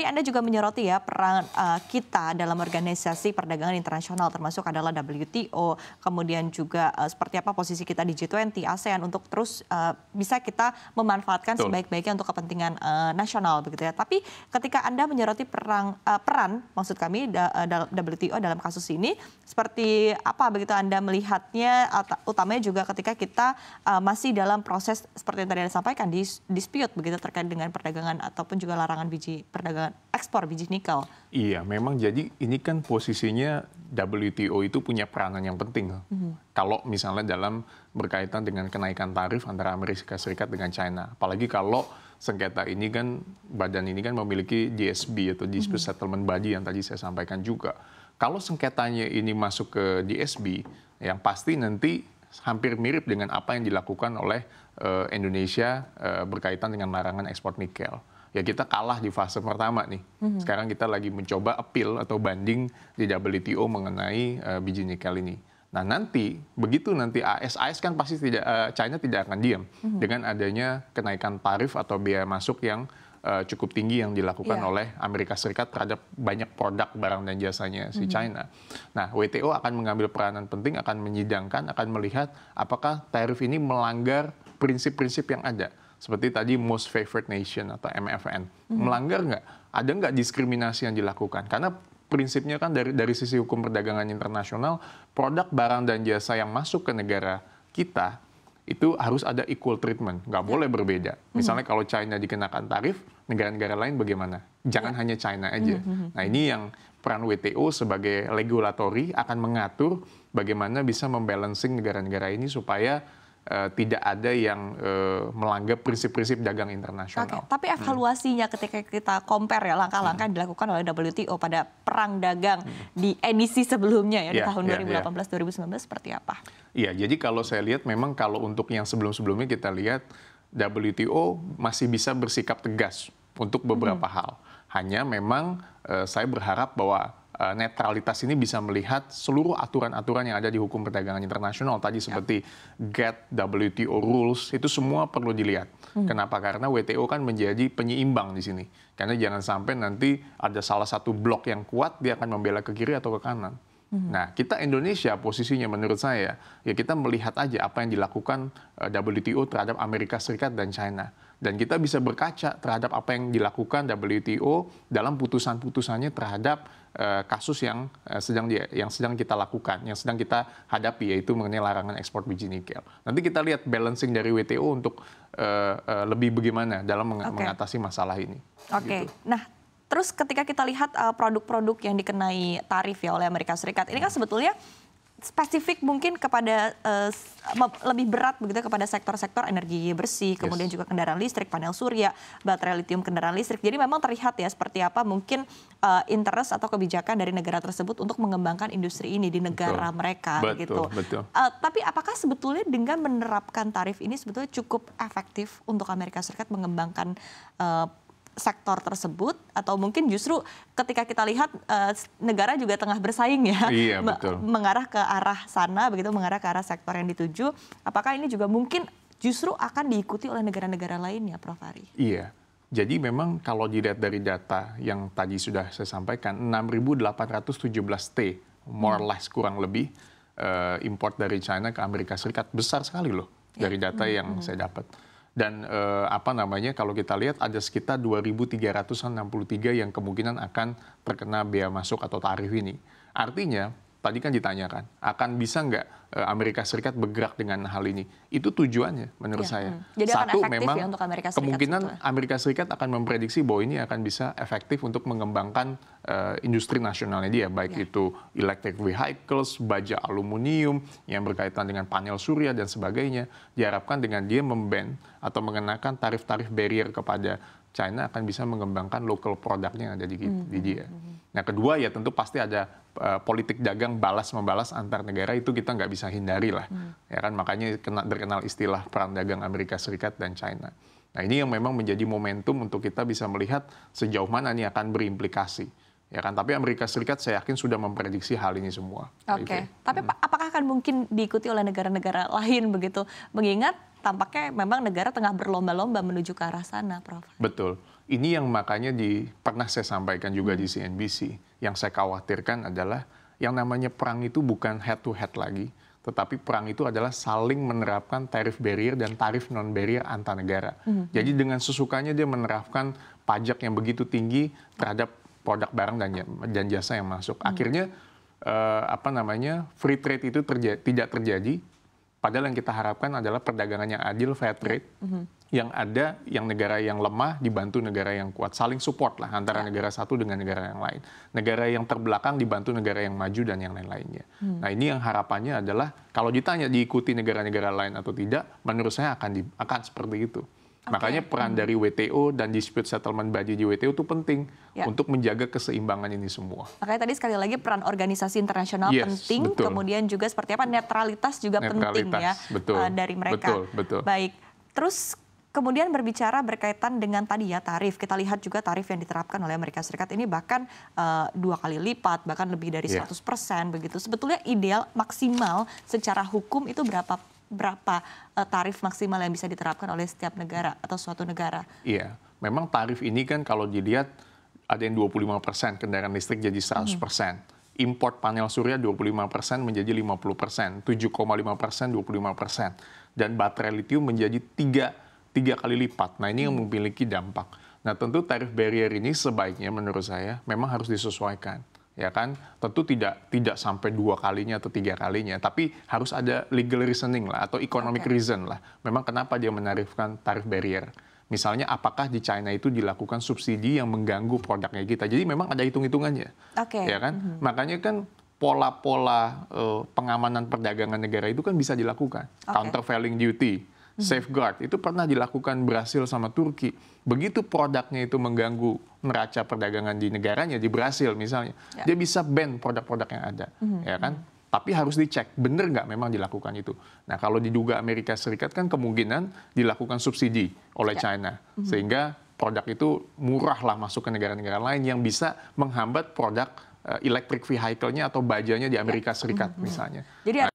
Tadi Anda juga menyoroti ya peran uh, kita dalam organisasi perdagangan internasional termasuk adalah WTO, kemudian juga uh, seperti apa posisi kita di G20, ASEAN untuk terus uh, bisa kita memanfaatkan sebaik-baiknya untuk kepentingan uh, nasional begitu ya. Tapi ketika Anda menyoroti perang uh, peran maksud kami da, uh, WTO dalam kasus ini seperti apa begitu Anda melihatnya utamanya juga ketika kita uh, masih dalam proses seperti yang tadi Anda sampaikan dispute begitu terkait dengan perdagangan ataupun juga larangan biji perdagangan ekspor biji nikel. Iya, memang jadi ini kan posisinya WTO itu punya peranan yang penting. Mm -hmm. Kalau misalnya dalam berkaitan dengan kenaikan tarif antara Amerika Serikat dengan China, apalagi kalau sengketa ini kan badan ini kan memiliki GSB atau Dispute mm -hmm. Settlement Body yang tadi saya sampaikan juga. Kalau sengketanya ini masuk ke GSB, yang pasti nanti hampir mirip dengan apa yang dilakukan oleh uh, Indonesia uh, berkaitan dengan larangan ekspor nikel ya kita kalah di fase pertama nih. Mm-hmm. Sekarang kita lagi mencoba appeal atau banding di WTO mengenai uh, biji nikel ini. Nah nanti begitu nanti AS AS kan pasti tidak uh, China tidak akan diam mm-hmm. dengan adanya kenaikan tarif atau biaya masuk yang uh, cukup tinggi yang dilakukan yeah. oleh Amerika Serikat terhadap banyak produk barang dan jasanya si mm -hmm. China. Nah, WTO akan mengambil peranan penting, akan menyidangkan, akan melihat apakah tarif ini melanggar prinsip-prinsip yang ada seperti tadi most favored nation atau MFN. Hmm. Melanggar nggak? Ada nggak diskriminasi yang dilakukan? Karena prinsipnya kan dari dari sisi hukum perdagangan internasional, produk barang dan jasa yang masuk ke negara kita itu harus ada equal treatment, nggak ya. boleh berbeda. Hmm. Misalnya -hmm. kalau China dikenakan tarif, negara-negara lain bagaimana? Jangan yeah. hanya China aja. Hmm, hmm, -hmm. Nah ini yang peran WTO sebagai regulatory akan mengatur bagaimana bisa membalancing negara-negara ini supaya Eh, tidak ada yang uh, melanggar prinsip-prinsip dagang internasional. Okay. Tapi evaluasinya hmm. ketika kita compare ya langkah-langkah hmm. yang dilakukan oleh WTO pada perang dagang hmm. di edisi sebelumnya ya yeah, di iya, tahun yeah, 2018-2019 yeah. seperti apa? Iya, jadi kalau saya lihat memang kalau untuk yang sebelum-sebelumnya kita lihat WTO masih bisa bersikap tegas untuk beberapa hmm. hal. Hanya memang uh, saya berharap bahwa Eh, netralitas ini bisa melihat seluruh aturan-aturan yang ada di hukum perdagangan internasional tadi ya. seperti GATT, WTO rules itu semua perlu dilihat. Hmm. Kenapa? Karena WTO kan menjadi penyeimbang di sini. Karena jangan sampai nanti ada salah satu blok yang kuat dia akan membela ke kiri atau ke kanan. Mhm. Nah, kita Indonesia posisinya menurut saya ya kita melihat aja apa yang dilakukan eh, WTO terhadap Amerika Serikat dan China dan kita bisa berkaca terhadap apa yang dilakukan WTO dalam putusan-putusannya terhadap uh, kasus yang uh, sedang di, yang sedang kita lakukan, yang sedang kita hadapi yaitu mengenai larangan ekspor biji nikel. Nanti kita lihat balancing dari WTO untuk uh, uh, lebih bagaimana dalam meng okay. mengatasi masalah ini. Oke. Okay. Gitu. Nah, Terus ketika kita lihat eh, produk-produk uh, yang dikenai tarif ya oleh Amerika Serikat, ini kan sebetulnya spesifik mungkin kepada uh, lebih berat begitu kepada sektor-sektor energi bersih, kemudian yes. juga kendaraan listrik, panel surya, baterai litium kendaraan listrik. Jadi memang terlihat ya seperti apa mungkin uh, interest atau kebijakan dari negara tersebut untuk mengembangkan industri ini di negara betul. mereka betul, gitu. Betul. Uh, tapi apakah sebetulnya dengan menerapkan tarif ini sebetulnya cukup efektif untuk Amerika Serikat mengembangkan uh, sektor tersebut atau mungkin justru ketika kita lihat uh, negara juga tengah bersaing ya iya, betul. mengarah ke arah sana begitu mengarah ke arah sektor yang dituju apakah ini juga mungkin justru akan diikuti oleh negara-negara lain ya Prof Ari? Iya. Jadi memang kalau dilihat dari data yang tadi sudah saya sampaikan 6.817 T more or hmm. less kurang lebih uh, import dari China ke Amerika Serikat besar sekali loh ya. dari data hmm, yang hmm. saya dapat dan eh, apa namanya kalau kita lihat ada sekitar 2.363 yang kemungkinan akan terkena bea masuk atau tarif ini. Artinya tadi kan ditanyakan akan bisa nggak eh, Amerika Serikat bergerak dengan hal ini itu tujuannya menurut ya, saya hmm. Jadi satu akan ya memang ya untuk Amerika Serikat kemungkinan sebetulnya. Amerika Serikat akan memprediksi bahwa ini akan bisa efektif untuk mengembangkan uh, industri nasionalnya dia baik ya. itu electric vehicles baja aluminium yang berkaitan dengan panel surya dan sebagainya diharapkan dengan dia memban atau mengenakan tarif-tarif barrier kepada China akan bisa mengembangkan local produknya yang ada di, hmm. di hmm, dia. Hmm, hmm. Nah kedua ya tentu pasti ada uh, politik dagang balas membalas antar negara itu kita nggak bisa hindari lah, hmm. ya kan makanya kena terkenal istilah perang dagang Amerika Serikat dan China. Nah ini yang memang menjadi momentum untuk kita bisa melihat sejauh mana ini akan berimplikasi ya kan tapi Amerika Serikat saya yakin sudah memprediksi hal ini semua. Oke, okay. Ya. tapi hmm. apakah akan mungkin diikuti oleh negara-negara lain begitu mengingat tampaknya memang negara tengah berlomba-lomba menuju ke arah sana, Prof. Betul. Ini yang makanya di pernah saya sampaikan juga di CNBC. Hmm. Yang saya khawatirkan adalah yang namanya perang itu bukan head to head lagi, tetapi perang itu adalah saling menerapkan tarif barrier dan tarif non barrier antar negara. -hmm. Jadi dengan sesukanya dia menerapkan pajak yang begitu tinggi terhadap produk barang dan dan jasa yang masuk. Hmm. Akhirnya uh, apa namanya free trade itu terja tidak terjadi. Padahal yang kita harapkan adalah perdagangan yang adil, fair trade, mm -hmm. yang ada yang negara yang lemah dibantu negara yang kuat, saling support lah antara ya. negara satu dengan negara yang lain. Negara yang terbelakang dibantu negara yang maju dan yang lain-lainnya. Mm. Nah ini yang harapannya adalah kalau ditanya diikuti negara-negara lain atau tidak, menurut saya akan di, akan seperti itu. Okay. Makanya peran dari WTO dan dispute settlement body di WTO itu penting ya. untuk menjaga keseimbangan ini semua. Makanya tadi sekali lagi peran organisasi internasional yes, penting, betul. kemudian juga seperti apa netralitas juga netralitas, penting ya betul, uh, dari mereka. Betul, betul. Baik, terus Kemudian berbicara berkaitan dengan tadi ya tarif, kita lihat juga tarif yang diterapkan oleh Amerika Serikat ini bahkan uh, dua kali lipat, bahkan lebih dari 100% ya. persen begitu. Sebetulnya ideal maksimal secara hukum itu berapa berapa eh, tarif maksimal yang bisa diterapkan oleh setiap negara atau suatu negara? Iya, memang tarif ini kan kalau dilihat ada yang 25 persen, kendaraan listrik jadi 100 mhm. persen. Hmm. Import panel surya 25 persen menjadi 50 persen, 7,5 persen, 25 persen. Dan baterai litium menjadi tiga, tiga kali lipat. Nah ini yang mhm. memiliki dampak. Nah tentu tarif barrier ini sebaiknya menurut saya memang harus disesuaikan ya kan tentu tidak tidak sampai dua kalinya atau tiga kalinya tapi harus ada legal reasoning lah atau economic okay. reason lah memang kenapa dia menarifkan tarif barrier misalnya apakah di China itu dilakukan subsidi yang mengganggu produknya kita jadi memang ada hitung hitungannya okay. ya kan mm -hmm. makanya kan pola-pola uh, pengamanan perdagangan negara itu kan bisa dilakukan okay. countervailing duty Hmm. safeguard itu pernah dilakukan Brasil sama Turki. Begitu produknya itu mengganggu neraca perdagangan di negaranya di Brasil misalnya, ya. dia bisa ban produk-produk yang ada, hmm. ya kan? Tapi harus dicek benar nggak memang dilakukan itu. Nah kalau diduga Amerika Serikat kan kemungkinan dilakukan subsidi oleh ya. China hmm. sehingga produk itu murah lah masuk ke negara-negara lain yang bisa menghambat produk eh, electric vehicle-nya atau bajanya di Amerika ya. Serikat ya. misalnya. Jadi